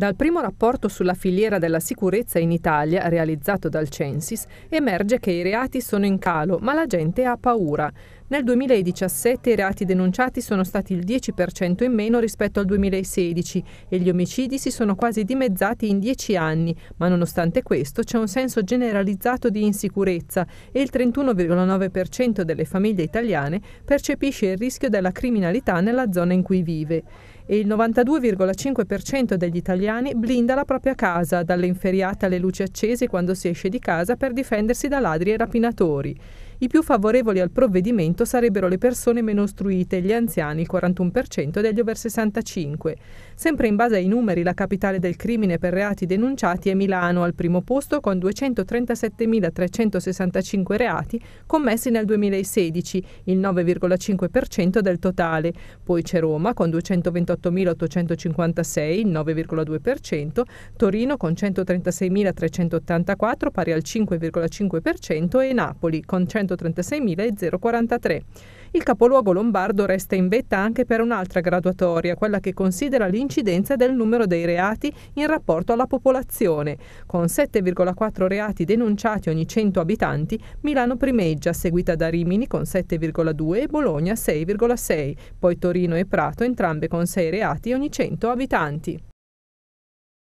Dal primo rapporto sulla filiera della sicurezza in Italia, realizzato dal Censis, emerge che i reati sono in calo, ma la gente ha paura. Nel 2017 i reati denunciati sono stati il 10% in meno rispetto al 2016 e gli omicidi si sono quasi dimezzati in 10 anni, ma nonostante questo c'è un senso generalizzato di insicurezza e il 31,9% delle famiglie italiane percepisce il rischio della criminalità nella zona in cui vive e il 92,5% degli italiani blinda la propria casa dalle inferiate alle luci accese quando si esce di casa per difendersi da ladri e rapinatori. I più favorevoli al provvedimento sarebbero le persone meno istruite, gli anziani, il 41% degli over 65. Sempre in base ai numeri, la capitale del crimine per reati denunciati è Milano, al primo posto con 237.365 reati commessi nel 2016, il 9,5% del totale. Poi c'è Roma con 228.856, il 9,2%, Torino con 136.384, pari al 5,5% e Napoli con 100 136.043. Il capoluogo lombardo resta in vetta anche per un'altra graduatoria, quella che considera l'incidenza del numero dei reati in rapporto alla popolazione. Con 7,4 reati denunciati ogni 100 abitanti, Milano primeggia, seguita da Rimini con 7,2 e Bologna 6,6, poi Torino e Prato entrambe con 6 reati ogni 100 abitanti.